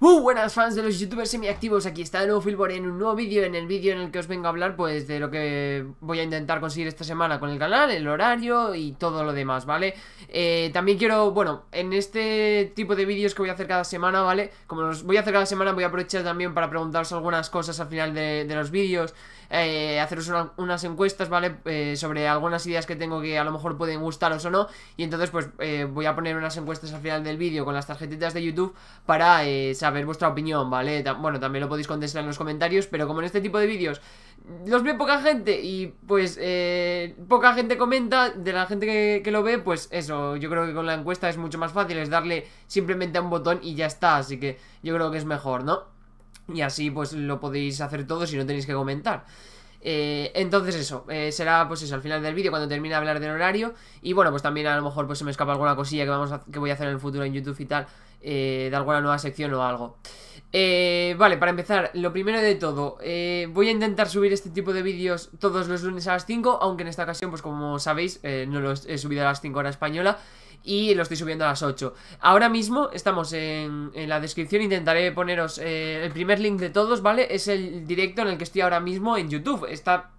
buenas fans de los youtubers semiactivos, aquí está de nuevo Filbor en un nuevo vídeo, en el vídeo en el que os vengo a hablar pues de lo que voy a intentar conseguir esta semana con el canal, el horario y todo lo demás, ¿vale? Eh, también quiero, bueno, en este tipo de vídeos que voy a hacer cada semana, ¿vale? Como los voy a hacer cada semana voy a aprovechar también para preguntaros algunas cosas al final de, de los vídeos eh, haceros unas encuestas, ¿vale? Eh, sobre algunas ideas que tengo que a lo mejor pueden gustaros o no. Y entonces, pues eh, voy a poner unas encuestas al final del vídeo con las tarjetitas de YouTube para saber vuestra opinión, ¿vale? bueno, también lo podéis contestar en los comentarios, pero como en este tipo de vídeos los ve poca gente y pues poca gente comenta, de la gente que, lo ve, pues eso, yo creo que con la encuesta es mucho más fácil, es darle simplemente a un botón y ya está, así que yo creo que es mejor, ¿no? Y así pues lo podéis hacer todo si no tenéis que comentar. Eh, entonces eso, eh, será pues eso, al final del vídeo cuando termine de hablar del horario Y bueno, pues también a lo mejor pues se me escapa alguna cosilla que, vamos que voy a hacer en el futuro en YouTube y tal eh, De alguna nueva sección o algo Vale, para empezar, lo primero de todo Voy a intentar subir este tipo de vídeos todos los lunes a las 5 Aunque en esta ocasión pues como sabéis no los he subido a las 5 hora española y lo estoy subiendo a las 8. Ahora mismo estamos en, en la descripción, intentaré poneros eh, el primer link de todos, ¿vale? Es el directo en el que estoy ahora mismo en YouTube. Está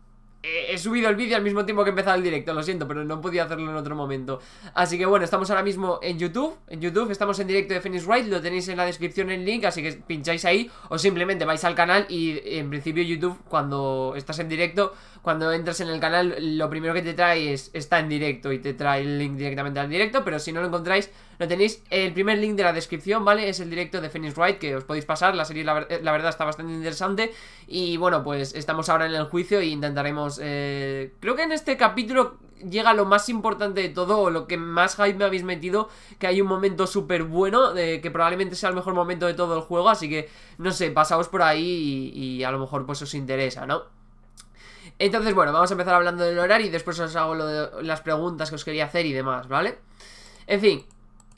he subido el vídeo al mismo tiempo que empezaba el directo, lo siento, pero no podía hacerlo en otro momento. Así que bueno, estamos ahora mismo en YouTube, en YouTube, estamos en directo de Phoenix Wright, lo tenéis en la descripción el link, así que pincháis ahí o simplemente vais al canal y en principio YouTube cuando estás en directo, cuando entras en el canal, lo primero que te trae es está en directo y te trae el link directamente al directo, pero si no lo encontráis lo tenéis, el primer link de la descripción, ¿vale? Es el directo de Phoenix Wright, que os podéis pasar, la serie la, verdad está bastante interesante. Y bueno, pues estamos ahora en el juicio e intentaremos... Eh, creo que en este capítulo llega lo más importante de todo, o lo que más hype me habéis metido, que hay un momento súper bueno, que probablemente sea el mejor momento de todo el juego, así que, no sé, pasaos por ahí y, a lo mejor pues os interesa, ¿no? Entonces, bueno, vamos a empezar hablando del horario y después os hago las preguntas que os quería hacer y demás, ¿vale? En fin,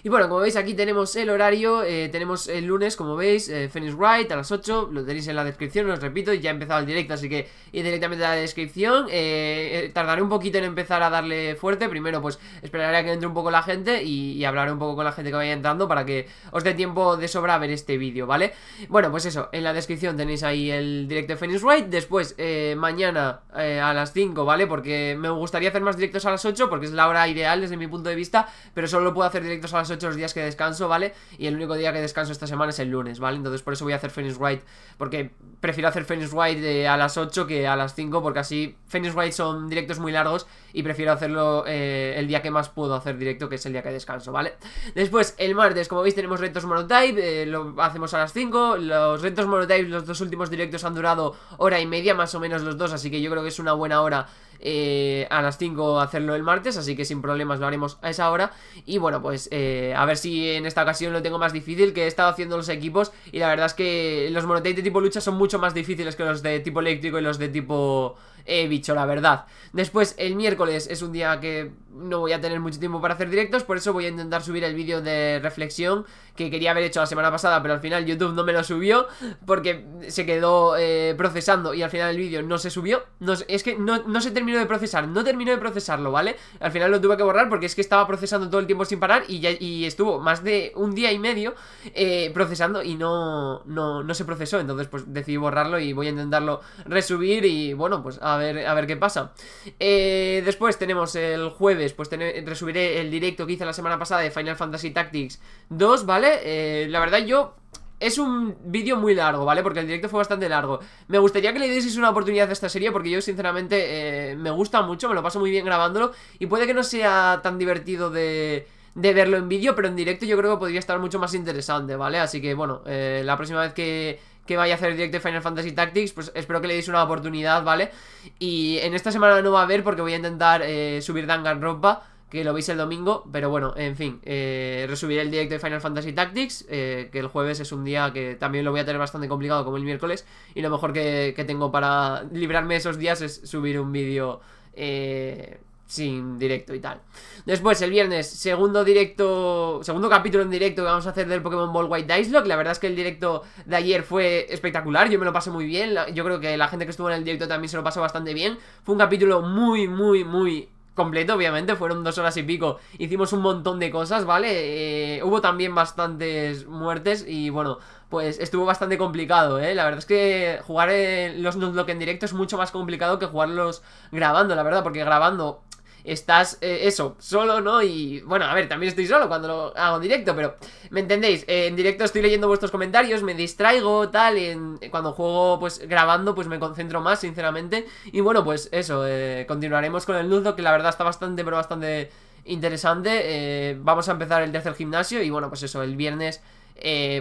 y bueno, como veis aquí tenemos el horario, eh, tenemos el lunes, como veis, eh, Phoenix Wright a las 8, lo tenéis en la descripción, os repito, ya he empezado el directo, así que ir directamente a la descripción. Eh, eh, tardaré un poquito en empezar a darle fuerte, primero pues esperaré a que entre un poco la gente y, hablaré un poco con la gente que vaya entrando para que os dé tiempo de sobra a ver este vídeo, ¿vale? Bueno, pues eso, en la descripción tenéis ahí el directo de Phoenix Wright, después mañana a las 5, ¿vale? Porque me gustaría hacer más directos a las 8 porque es la hora ideal desde mi punto de vista, pero solo puedo hacer directos a las 8 los días que descanso, ¿vale? Y el único día que descanso esta semana es el lunes, ¿vale? Entonces por eso voy a hacer Phoenix White porque prefiero hacer Phoenix White eh, a las 8 que a las 5, porque así Phoenix White son directos muy largos y prefiero hacerlo eh, el día que más puedo hacer directo, que es el día que descanso, ¿vale? Después, el martes, como veis, tenemos retos monotype, eh, lo hacemos a las 5, los retos monotype, los dos últimos directos han durado hora y media, más o menos los dos, así que yo creo que es una buena hora eh, a las 5 hacerlo el martes, así que sin problemas lo haremos a esa hora. Y bueno, pues eh, a ver si en esta ocasión lo tengo más difícil, que he estado haciendo los equipos y la verdad es que los monoteis de tipo lucha son mucho más difíciles que los de tipo eléctrico y los de tipo... He bicho, la verdad. Después, el miércoles es un día que no voy a tener mucho tiempo para hacer directos, por eso voy a intentar subir el vídeo de reflexión que quería haber hecho la semana pasada, pero al final YouTube no me lo subió porque se quedó eh, procesando y al final el vídeo no se subió. es que no, se terminó de procesar, no terminó de procesarlo, ¿vale? Al final lo tuve que borrar porque es que estaba procesando todo el tiempo sin parar y, estuvo más de un día y medio eh, procesando y no, no, se procesó. Entonces, pues decidí borrarlo y voy a intentarlo resubir y bueno, pues a ver, ver qué pasa. Eh, después tenemos el jueves, pues resubiré el directo que hice la semana pasada de Final Fantasy Tactics 2, ¿vale? Eh, la verdad yo... Es un vídeo muy largo, ¿vale? Porque el directo fue bastante largo. Me gustaría que le dieseis una oportunidad a esta serie porque yo sinceramente eh, me gusta mucho, me lo paso muy bien grabándolo y puede que no sea tan divertido de verlo en vídeo, pero en directo yo creo que podría estar mucho más interesante, ¿vale? Así que bueno, la próxima vez que que vaya a hacer directo de Final Fantasy Tactics, pues espero que le deis una oportunidad, ¿vale? Y en esta semana no va a haber porque voy a intentar subir eh, subir Danganronpa que lo veis el domingo, pero bueno, en fin, eh, resubiré el directo de Final Fantasy Tactics, eh, que el jueves es un día que también lo voy a tener bastante complicado como el miércoles, y lo mejor que, tengo para librarme esos días es subir un vídeo eh, sin directo y tal. Después, el viernes, segundo directo, segundo capítulo en directo que vamos a hacer del Pokémon Ball White Dice Lock. La verdad es que el directo de ayer fue espectacular, yo me lo pasé muy bien. Yo creo que la gente que estuvo en el directo también se lo pasó bastante bien. Fue un capítulo muy, muy, muy completo, obviamente, fueron dos horas y pico. Hicimos un montón de cosas, ¿vale? Eh, hubo también bastantes muertes y bueno, pues estuvo bastante complicado, ¿eh? La verdad es que jugar en los Nuzlocke en directo es mucho más complicado que jugarlos grabando, la verdad, porque grabando estás eh, eso, solo, ¿no? Y bueno, a ver, también estoy solo cuando lo hago en directo, pero ¿me entendéis? Eh, en directo estoy leyendo vuestros comentarios, me distraigo, tal, en, cuando juego pues grabando pues me concentro más, sinceramente. Y bueno, pues eso, eh, continuaremos con el nudo que la verdad está bastante, pero bastante interesante. vamos a empezar el tercer gimnasio y bueno, pues eso, el viernes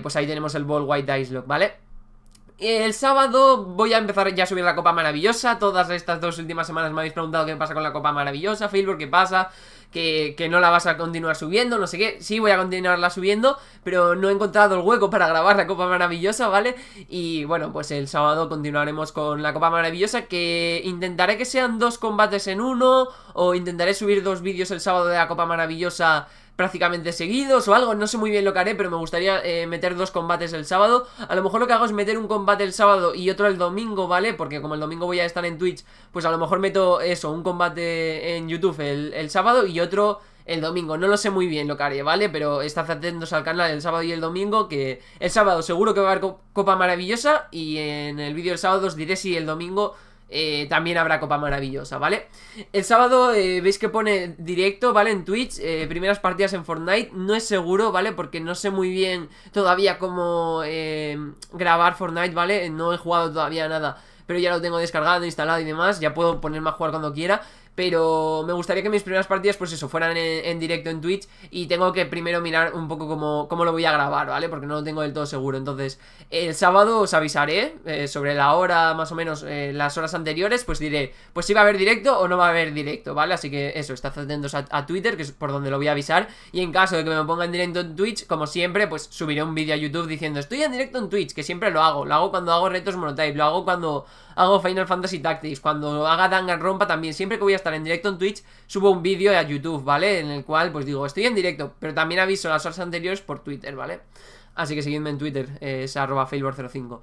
pues ahí tenemos el Ball White Ice Lock, ¿vale? El sábado voy a empezar ya a subir la Copa Maravillosa. Todas estas dos últimas semanas me habéis preguntado qué pasa con la Copa Maravillosa, Facebook, qué pasa, que, que, no la vas a continuar subiendo, no sé qué. Sí, voy a continuarla subiendo, pero no he encontrado el hueco para grabar la Copa Maravillosa, ¿vale? Y bueno, pues el sábado continuaremos con la Copa Maravillosa, que intentaré que sean dos combates en uno, o intentaré subir dos vídeos el sábado de la Copa Maravillosa prácticamente seguidos o algo, no sé muy bien lo que haré, pero me gustaría eh, meter dos combates el sábado. A lo mejor lo que hago es meter un combate el sábado y otro el domingo, ¿vale? Porque como el domingo voy a estar en Twitch, pues a lo mejor meto eso, un combate en YouTube el, sábado y otro el domingo. No lo sé muy bien lo que haré, ¿vale? Pero estad atentos al canal el sábado y el domingo, que el sábado seguro que va a haber Copa Maravillosa y en el vídeo del sábado os diré si el domingo eh, también habrá Copa Maravillosa, ¿vale? El sábado eh, veis que pone directo, ¿vale? En Twitch, eh, primeras partidas en Fortnite. No es seguro, ¿vale? Porque no sé muy bien todavía cómo grabar Fortnite, ¿vale? No he jugado todavía nada pero ya lo tengo descargado, instalado y demás, ya puedo ponerme a jugar cuando quiera, pero me gustaría que mis primeras partidas, pues eso, fueran en, directo en Twitch y tengo que primero mirar un poco cómo, cómo, lo voy a grabar, ¿vale? Porque no lo tengo del todo seguro, entonces el sábado os avisaré eh, sobre la hora, más o menos, eh, las horas anteriores, pues diré, pues si va a haber directo o no va a haber directo, ¿vale? Así que eso, estad atentos a, Twitter, que es por donde lo voy a avisar, y en caso de que me ponga en directo en Twitch, como siempre, pues subiré un vídeo a YouTube diciendo, estoy en directo en Twitch, que siempre lo hago, lo hago cuando hago retos monotype, lo hago cuando hago Final Fantasy Tactics, cuando haga Danganronpa también, siempre que voy a estar en directo en Twitch, subo un vídeo a YouTube, ¿vale? En el cual, pues digo, estoy en directo, pero también aviso las horas anteriores por Twitter, ¿vale? Así que seguidme en Twitter, eh, es arroba 05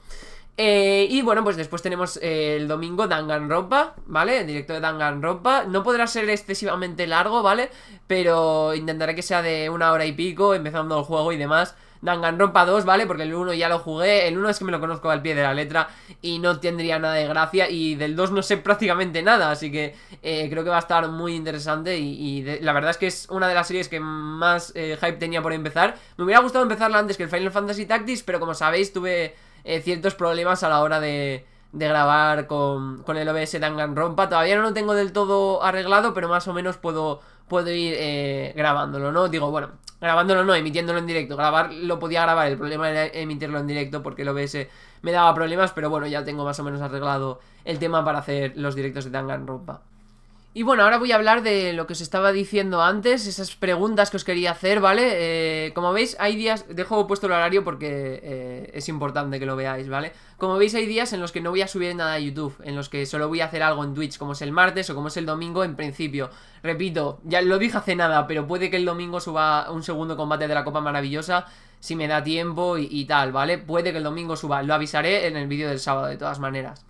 eh, y bueno, pues después tenemos eh, el domingo Danganronpa, ¿vale? El directo de Danganronpa. No podrá ser excesivamente largo, ¿vale? Pero intentaré que sea de una hora y pico, empezando el juego y demás. Danganronpa 2, ¿vale? Porque el 1 ya lo jugué, el 1 es que me lo conozco al pie de la letra y no tendría nada de gracia y del 2 no sé prácticamente nada, así que eh, creo que va a estar muy interesante y, la verdad es que es una de las series que más eh, hype tenía por empezar. Me hubiera gustado empezarla antes que el Final Fantasy Tactics, pero como sabéis tuve eh, ciertos problemas a la hora de grabar con, el OBS Danganronpa. Todavía no lo tengo del todo arreglado, pero más o menos puedo, puedo ir grabándolo, ¿no? Digo, bueno, grabándolo no, emitiéndolo en directo. Grabar lo podía grabar, el problema era emitirlo en directo porque el OBS me daba problemas, pero bueno, ya tengo más o menos arreglado el tema para hacer los directos de Danganronpa. Y bueno, ahora voy a hablar de lo que os estaba diciendo antes, esas preguntas que os quería hacer, ¿vale? Eh, como veis, hay días, dejo puesto el horario porque eh, es importante que lo veáis, ¿vale? Como veis, hay días en los que no voy a subir nada a YouTube, en los que solo voy a hacer algo en Twitch, como es el martes o como es el domingo en principio. Repito, ya lo dije hace nada, pero puede que el domingo suba un segundo combate de la Copa Maravillosa si me da tiempo y, y tal, ¿vale? Puede que el domingo suba, lo avisaré en el vídeo del sábado de todas maneras.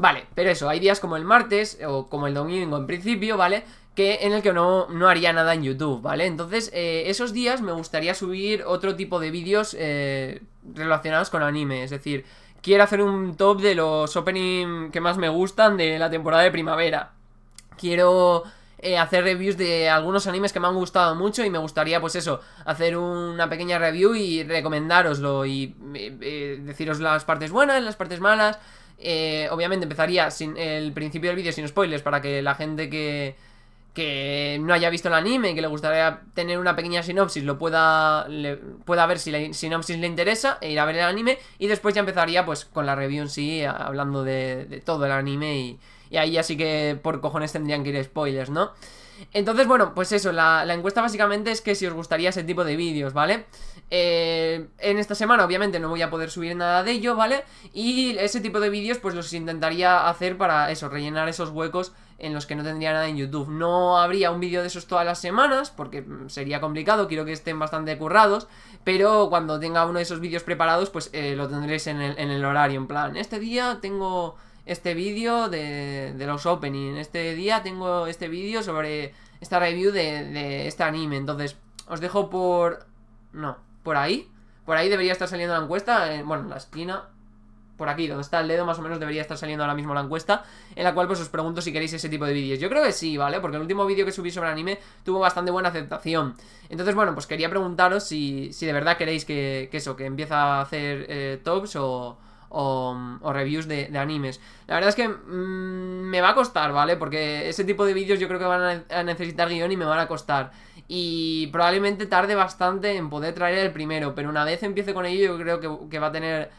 Vale, pero eso, hay días como el martes o como el domingo en principio, ¿vale? Que en el que no, no haría nada en YouTube, ¿vale? Entonces, eh, esos días me gustaría subir otro tipo de vídeos eh, relacionados con anime, es decir, quiero hacer un top de los opening que más me gustan de la temporada de primavera. Quiero eh, hacer reviews de algunos animes que me han gustado mucho y me gustaría, pues eso, hacer una pequeña review y recomendároslo y deciros las partes buenas, las partes malas, eh, obviamente empezaría sin el principio del vídeo sin spoilers para que la gente que, que no haya visto el anime y que le gustaría tener una pequeña sinopsis lo pueda, pueda ver si la sinopsis le interesa e ir a ver el anime y después ya empezaría pues con la review en sí hablando de, todo el anime y, y ahí así que por cojones tendrían que ir spoilers, ¿no? Entonces, bueno, pues eso, la, encuesta básicamente es que si os gustaría ese tipo de vídeos, ¿vale? Eh, en esta semana obviamente no voy a poder subir nada de ello, ¿vale? Y ese tipo de vídeos pues los intentaría hacer para eso, rellenar esos huecos en los que no tendría nada en YouTube. No habría un vídeo de esos todas las semanas, porque mm, sería complicado, quiero que estén bastante currados, pero cuando tenga uno de esos vídeos preparados, pues eh, lo tendréis en el, en el horario, en plan, este día tengo este vídeo de, de los opening. Este día tengo este vídeo sobre esta review de, este anime. Entonces, os dejo por... No, por ahí. Por ahí debería estar saliendo la encuesta. Eh, bueno, en la esquina. Por aquí, donde está el dedo, más o menos debería estar saliendo ahora mismo la encuesta. En la cual pues os pregunto si queréis ese tipo de vídeos. Yo creo que sí, ¿vale? Porque el último vídeo que subí sobre anime tuvo bastante buena aceptación. Entonces, bueno, pues quería preguntaros si, si de verdad queréis que, eso, que empiece a hacer eh, tops o o, reviews de, animes. La verdad es que mm, me va a costar, ¿vale? Porque ese tipo de vídeos yo creo que van a, necesitar guión y me van a costar. Y probablemente tarde bastante en poder traer el primero, pero una vez empiece con ello yo creo que, va a tener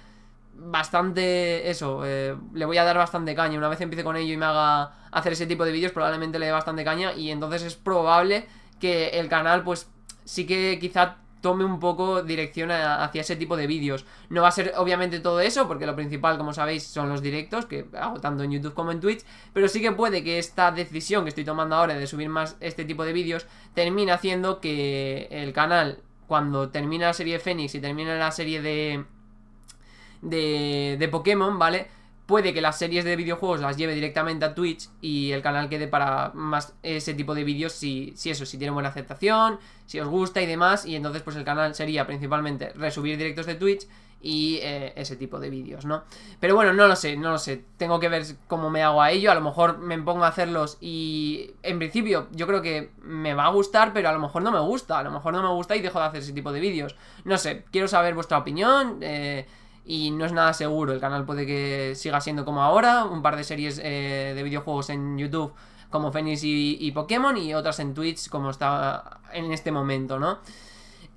bastante eso, eh, le voy a dar bastante caña. Una vez empiece con ello y me haga hacer ese tipo de vídeos, probablemente le dé bastante caña y entonces es probable que el canal pues sí que quizá tome un poco dirección hacia ese tipo de vídeos. No va a ser obviamente todo eso, porque lo principal, como sabéis, son los directos, que hago ah, tanto en YouTube como en Twitch, pero sí que puede que esta decisión que estoy tomando ahora de subir más este tipo de vídeos termine haciendo que el canal, cuando termina la serie de Fénix y termina la serie de, de, de Pokémon, ¿vale? puede que las series de videojuegos las lleve directamente a Twitch y el canal quede para más ese tipo de vídeos si, eso, si tiene buena aceptación, si os gusta y demás, y entonces pues el canal sería principalmente resubir directos de Twitch y eh, ese tipo de vídeos, ¿no? Pero bueno, no lo sé, no lo sé, tengo que ver cómo me hago a ello, a lo mejor me pongo a hacerlos y en principio yo creo que me va a gustar, pero a lo mejor no me gusta, a lo mejor no me gusta y dejo de hacer ese tipo de vídeos, no sé, quiero saber vuestra opinión, eh y no es nada seguro. El canal puede que siga siendo como ahora, un par de series eh, de videojuegos en YouTube como Phoenix y, Pokémon y otras en Twitch como está en este momento, ¿no?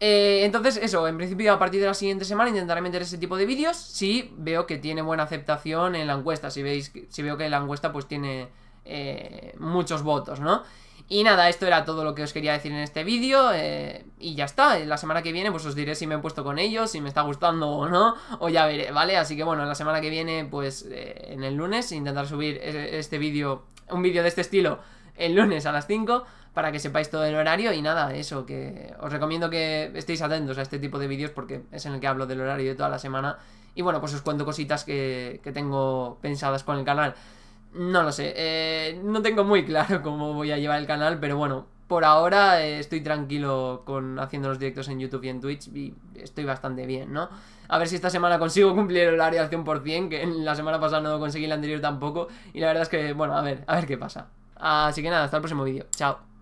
Eh, entonces eso, en principio a partir de la siguiente semana intentaré meter ese tipo de vídeos si veo que tiene buena aceptación en la encuesta, si veis, si veo que la encuesta pues tiene eh, muchos votos, ¿no? Y nada, esto era todo lo que os quería decir en este vídeo eh, Y ya está, eh, la semana que viene pues os diré si me he puesto con ellos, si me está gustando o no O ya veré, ¿vale? Así que bueno, la semana que viene pues eh, en el lunes intentar subir e-, este vídeo, un vídeo de este estilo el lunes a las 5 para que sepáis todo el horario y nada, eso, que os recomiendo que estéis atentos a este tipo de vídeos porque es en el que hablo del horario de toda la semana y bueno, pues os cuento cositas que, que tengo pensadas con el canal. No lo sé. Eh, no tengo muy claro cómo voy a llevar el canal, pero bueno, por ahora eh, estoy tranquilo con haciendo los directos en YouTube y en Twitch y estoy bastante bien, ¿no? A ver si esta semana consigo cumplir el horario al 100%, que la semana pasada no conseguí, la anterior tampoco. Y la verdad es que, bueno, a ver, a ver qué pasa. Así que nada, hasta el próximo vídeo. Chao.